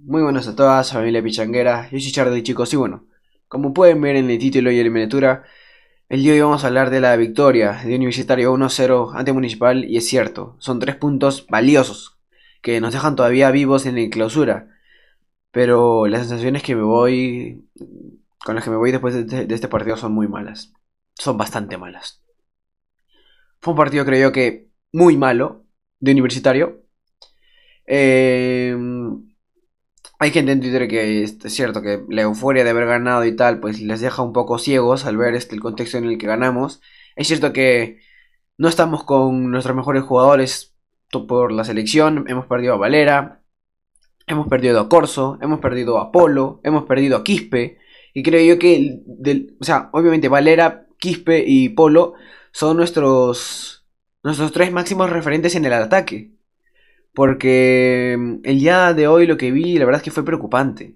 Muy buenas a todas, familia pichanguera, yo soy de chicos y bueno, como pueden ver en el título y en la miniatura, el día de hoy vamos a hablar de la victoria de Universitario 1-0 ante Municipal y es cierto, son tres puntos valiosos que nos dejan todavía vivos en la clausura, pero las sensaciones que me voy, con las que me voy después de este, este partido son muy malas, son bastante malas. Fue un partido creo yo que muy malo de Universitario. Eh hay gente en Twitter que es cierto que la euforia de haber ganado y tal, pues les deja un poco ciegos al ver este, el contexto en el que ganamos. Es cierto que no estamos con nuestros mejores jugadores por la selección. Hemos perdido a Valera, hemos perdido a Corso, hemos perdido a Polo, hemos perdido a Quispe. Y creo yo que, o sea, obviamente Valera, Quispe y Polo son nuestros, nuestros tres máximos referentes en el ataque. Porque mm, el día de hoy lo que vi, la verdad es que fue preocupante.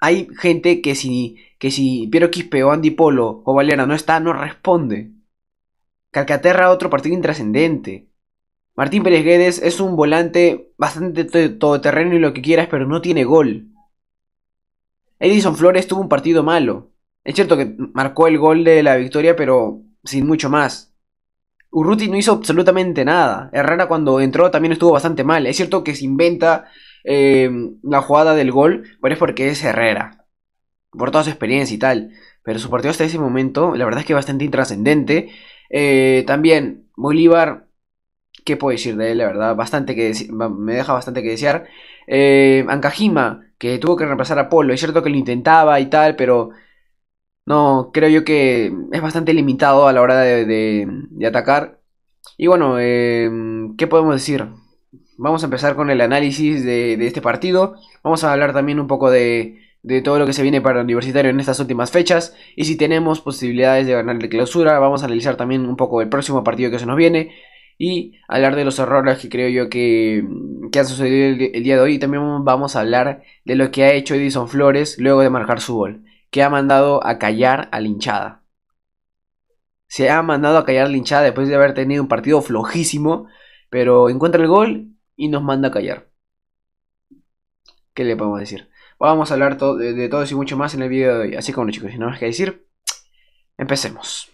Hay gente que si, que si Piero Quispe o Andy Polo o Valera no está, no responde. Calcaterra, otro partido intrascendente. Martín Pérez Guedes es un volante bastante todoterreno y lo que quieras, pero no tiene gol. Edison Flores tuvo un partido malo. Es cierto que marcó el gol de la victoria, pero sin mucho más. Urruti no hizo absolutamente nada. Herrera cuando entró también estuvo bastante mal. Es cierto que se inventa eh, la jugada del gol, pero es porque es Herrera. Por toda su experiencia y tal. Pero su partido hasta ese momento, la verdad es que bastante intrascendente. Eh, también Bolívar, ¿qué puedo decir de él? La verdad, bastante que me deja bastante que desear. Eh, que tuvo que reemplazar a Polo. Es cierto que lo intentaba y tal, pero no, creo yo que es bastante limitado a la hora de, atacar. Y bueno, eh, ¿qué podemos decir? Vamos a empezar con el análisis de, este partido. Vamos a hablar también un poco de, de todo lo que se viene para el Universitario en estas últimas fechas. Y si tenemos posibilidades de ganar de clausura, vamos a analizar también un poco el próximo partido que se nos viene. Y hablar de los errores que creo yo que, que han sucedido el, el, día de hoy. Y también vamos a hablar de lo que ha hecho Edison Flores luego de marcar su gol que ha mandado a callar a linchada. Se ha mandado a callar a hinchada después de haber tenido un partido flojísimo, pero encuentra el gol y nos manda a callar. ¿Qué le podemos decir? Vamos a hablar de, todo y mucho más en el video de hoy. Así que los chicos, si nada más que decir, empecemos.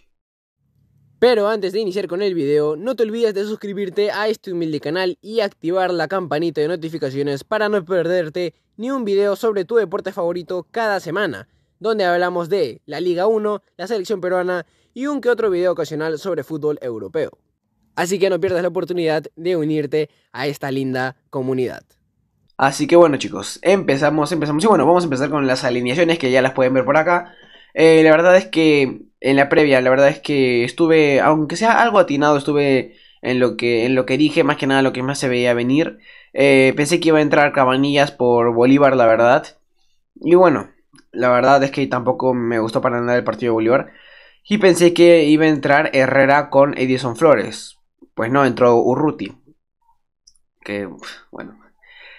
Pero antes de iniciar con el video, no te olvides de suscribirte a este humilde canal y activar la campanita de notificaciones para no perderte ni un video sobre tu deporte favorito cada semana donde hablamos de la Liga 1, la selección peruana y un que otro video ocasional sobre fútbol europeo. Así que no pierdas la oportunidad de unirte a esta linda comunidad. Así que bueno chicos, empezamos, empezamos. Y bueno, vamos a empezar con las alineaciones que ya las pueden ver por acá. Eh, la verdad es que en la previa, la verdad es que estuve, aunque sea algo atinado, estuve en lo que, en lo que dije, más que nada lo que más se veía venir. Eh, pensé que iba a entrar Cabanillas por Bolívar, la verdad. Y bueno, la verdad es que tampoco me gustó para nada el partido de Bolívar. Y pensé que iba a entrar Herrera con Edison Flores. Pues no, entró Urruti. Que, bueno.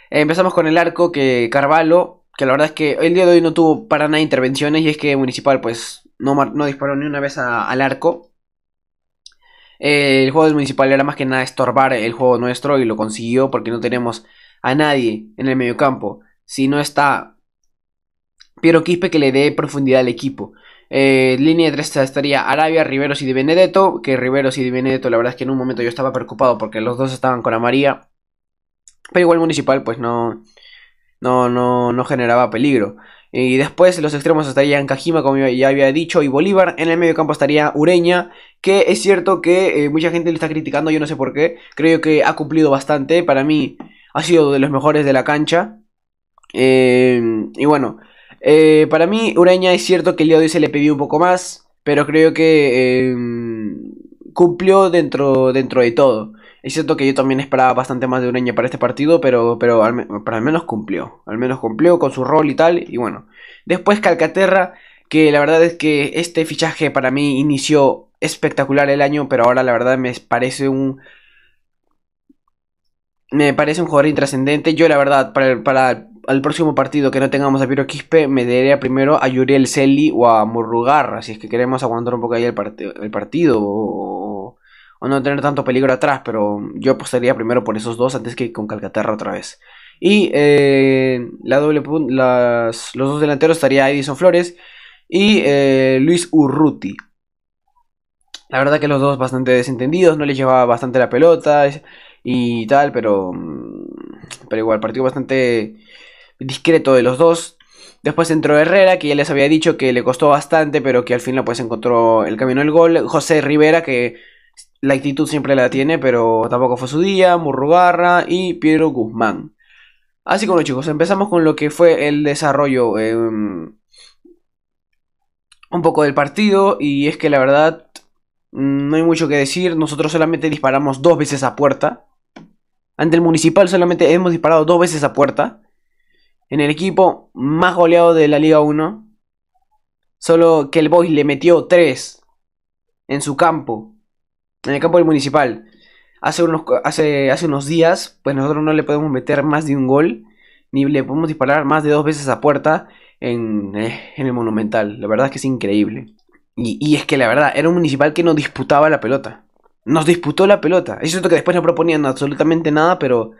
Empezamos con el arco que Carvalho, que la verdad es que el día de hoy no tuvo para nada intervenciones y es que Municipal pues no, no disparó ni una vez al arco. el juego del Municipal era más que nada estorbar el juego nuestro y lo consiguió porque no tenemos a nadie en el campo. Si no está Piero Quispe que le dé profundidad al equipo. Eh, línea de tres estaría Arabia, Riveros y de Benedetto. Que Riveros y de Benedetto, la verdad es que en un momento yo estaba preocupado porque los dos estaban con Amaría. Pero igual Municipal, pues no. No, no, no generaba peligro. Y después los extremos estarían Cajima como ya había dicho, y Bolívar. En el medio campo estaría Ureña, que es cierto que eh, mucha gente le está criticando, yo no sé por qué. Creo que ha cumplido bastante. Para mí ha sido de los mejores de la cancha. Eh, y bueno, eh, para mí, Ureña es cierto que el día de hoy se le pidió un poco más, pero creo que em, cumplió dentro, dentro de todo. Es cierto que yo también esperaba bastante más de Ureña para este partido, pero, pero, al, al menos cumplió. Al menos cumplió con su rol y tal, y bueno. Después Calcaterra, que la verdad es que este fichaje para mí inició espectacular el año, pero ahora la verdad me parece un... Me parece un jugador intrascendente. Yo la verdad, para, para al próximo partido que no tengamos a Piero Quispe, me daría primero a Yuriel Celi o a Murrugarra, si es que queremos aguantar un poco ahí el, partido o, no tener tanto peligro atrás, pero yo apostaría primero por esos dos antes que con Calcaterra otra vez. Y eh, la doble las, los dos delanteros estaría Edison Flores y eh, Luis Urruti. La verdad que los dos bastante desentendidos, no les llevaba bastante la pelota y tal, pero mm, pero igual, partido bastante discreto de los dos. Después entró Herrera, que ya les había dicho que le costó bastante, pero que al final pues encontró el camino del gol. José Rivera, que la actitud siempre la tiene, pero tampoco fue su día. Murrugarra y Piero Guzmán. Así como bueno, chicos, empezamos con lo que fue el desarrollo em, un poco del partido. Y es que la verdad mm, no hay mucho que decir. Nosotros solamente disparamos dos veces a puerta. Ante el municipal solamente hemos disparado dos veces a puerta en el equipo más goleado de la Liga 1. Solo que el Boys le metió 3 en su campo, en el campo del municipal. Hace unos, hace, hace unos días, pues nosotros no le podemos meter más de un gol, ni le podemos disparar más de dos veces a puerta en, eh, el Monumental. La verdad es que es increíble. Y, es que la verdad, era un municipal que no disputaba la pelota. Nos disputó la pelota. Es cierto que después no proponían absolutamente nada, pero,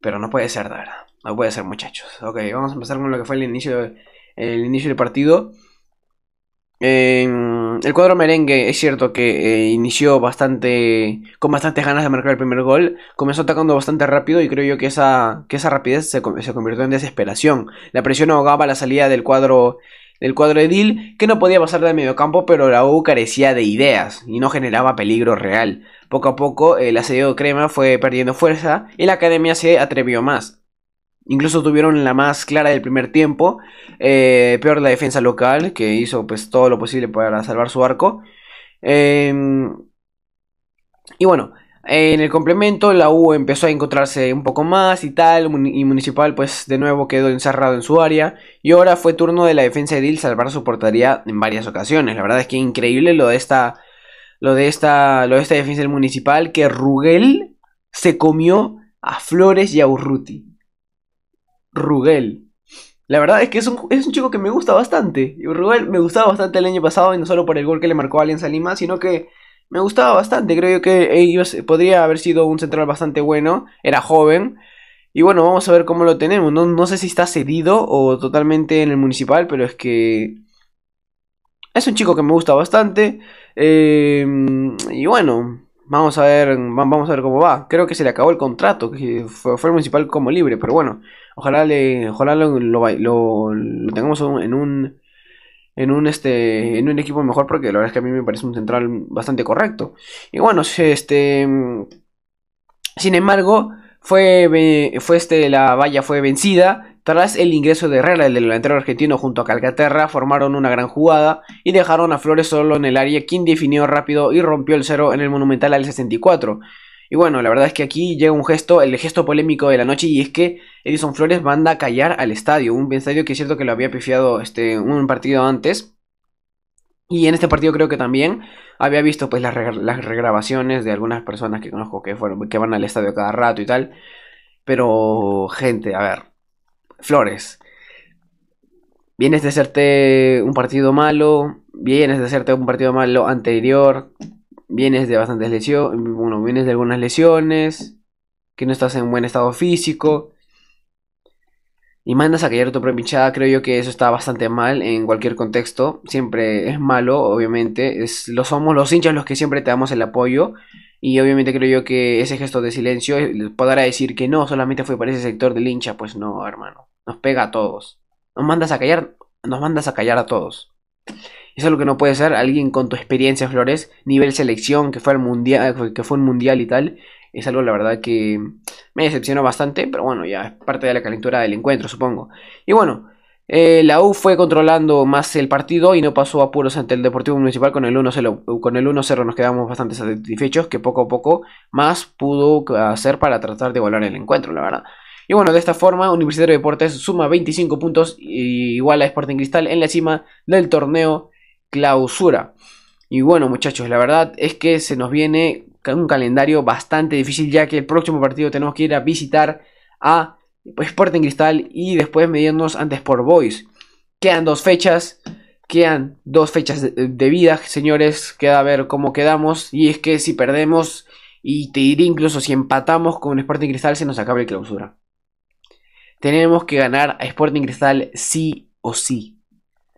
pero no puede ser, la verdad. No puede ser, muchachos. Ok, vamos a empezar con lo que fue el inicio, el inicio del partido. el cuadro merengue es cierto que eh, inició bastante con bastantes ganas de marcar el primer gol, comenzó atacando bastante rápido y creo yo que esa, esa rapidez se, convirtió en desesperación. La presión ahogaba la salida del cuadro del cuadro edil que no podía pasar de campo, pero la U carecía de ideas y no generaba peligro real. Poco a poco el eh, asedio de Crema fue perdiendo fuerza y la academia se atrevió más. Incluso tuvieron la más clara del primer tiempo. Eh, peor la defensa local, que hizo pues todo lo posible para salvar su arco. Em, y bueno, en el complemento la U empezó a encontrarse un poco más y tal. Y Municipal pues de nuevo quedó encerrado en su área. Y ahora fue turno de la defensa de Dil salvar su portería en varias ocasiones. La verdad es que increíble lo de esta... Lo de esta, lo de esta defensa municipal que Rugel se comió a Flores y a Urruti. Rugel. La verdad es que es un, es un chico que me gusta bastante. Rugel me gustaba bastante el año pasado, y no solo por el gol que le marcó Alianza Lima, sino que me gustaba bastante. Creo yo que ellos eh, podría haber sido un central bastante bueno. Era joven. Y bueno, vamos a ver cómo lo tenemos. No, sé si está cedido o totalmente en el municipal, pero es que es un chico que me gusta bastante. Eh, y bueno, Vamos a ver, vamos a ver cómo va. Creo que se le acabó el contrato, que fue, el municipal como libre, pero bueno, ojalá le, ojalá lo, lo, tengamos en un en un este en un equipo mejor porque la verdad es que a mí me parece un central bastante correcto. Y bueno, este sin embargo, fue, fue este, la valla fue vencida tras el ingreso de Herrera, el delantero argentino junto a Calcaterra formaron una gran jugada y dejaron a Flores solo en el área, quien definió rápido y rompió el cero en el Monumental al 64. Y bueno, la verdad es que aquí llega un gesto, el gesto polémico de la noche, y es que Edison Flores manda a callar al estadio, un estadio que es cierto que lo había pifiado este, un partido antes, y en este partido creo que también había visto pues las, regrabaciones de algunas personas que conozco que fueron que van al estadio cada rato y tal. Pero gente, a ver, Flores. Vienes de hacerte un partido malo, vienes de hacerte un partido malo anterior, vienes de bastantes lesiones, bueno, vienes de algunas lesiones, que no estás en buen estado físico. Y mandas a callar tu propia hinchada, creo yo que eso está bastante mal en cualquier contexto. Siempre es malo, obviamente. Es, lo somos los hinchas los que siempre te damos el apoyo. Y obviamente creo yo que ese gesto de silencio eh, podrá decir que no, solamente fue para ese sector del hincha. Pues no, hermano. Nos pega a todos. Nos mandas a callar, nos mandas a callar a todos. Eso es lo que no puede ser alguien con tu experiencia, Flores, nivel selección, que fue al mundial, que fue un mundial y tal. Es algo, la verdad, que me decepcionó bastante, pero bueno, ya es parte de la calentura del encuentro, supongo. Y bueno, eh, la U fue controlando más el partido y no pasó apuros ante el Deportivo Municipal con el 1-0. nos quedamos bastante satisfechos que poco a poco más pudo hacer para tratar de igualar el encuentro, la verdad. Y bueno, de esta forma Universitario de Deportes suma 25 puntos igual a Sporting Cristal en la cima del torneo clausura. Y bueno muchachos, la verdad es que se nos viene un calendario bastante difícil ya que el próximo partido tenemos que ir a visitar a Sporting Cristal y después medirnos antes por Boys. Quedan dos fechas, quedan dos fechas de, vida, señores, queda a ver cómo quedamos y es que si perdemos y te diré incluso si empatamos con Sporting Cristal se nos acaba el clausura. Tenemos que ganar a Sporting Cristal sí o sí.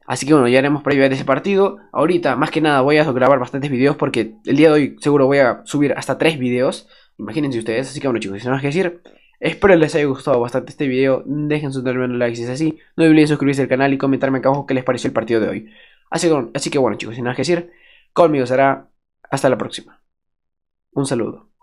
Así que bueno, ya haremos previa de ese partido. Ahorita, más que nada, voy a grabar bastantes videos porque el día de hoy seguro voy a subir hasta tres videos. Imagínense ustedes. Así que bueno chicos, si más que decir, Espero les haya gustado bastante este video, dejen su de like si es así, no olviden suscribirse al canal y comentarme acá abajo qué les pareció el partido de hoy. Así que, así que bueno chicos, sin nada que decir, conmigo será hasta la próxima. Un saludo.